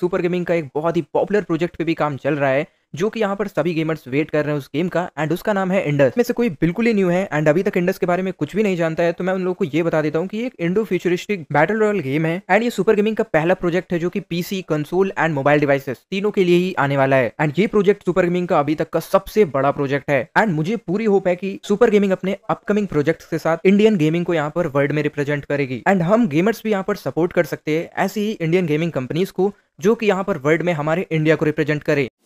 super Gaming का एक बहुत ही पॉपुलर प्रोजेक्ट पे भी काम चल रहा है जो कि यहाँ पर सभी गेमर्स वेट कर रहे हैं उस गेम का एंड उसका नाम है इंडस में से कोई बिल्कुल ही न्यू है एंड अभी तक इंडस के बारे में कुछ भी नहीं जानता है तो मैं उन लोगों को ये बता देता हूँ कि एक Indo futuristic battle royale game है एंड ये सुपर गेमिंग का पहला प्रोजेक्ट है जो की PC console and mobile devices तीनों के लिए ही आने वाला है एंड ये प्रोजेक्ट सुपर गेमिंग का अभी तक का सबसे बड़ा प्रोजेक्ट है एंड मुझे पूरी होप है की सुपर गेमिंग अपने अपकमिंग प्रोजेक्ट के साथ इंडियन गेमिंग को यहाँ पर वर्ल्ड में रिप्रेजेंट करेगी एंड हम गेमर्स भी यहाँ पर सपोर्ट कर सकते हैं ऐसी ही इंडियन गेमिंग कंपनीज को जो कि यहाँ पर वर्ल्ड में हमारे इंडिया को रिप्रेजेंट करे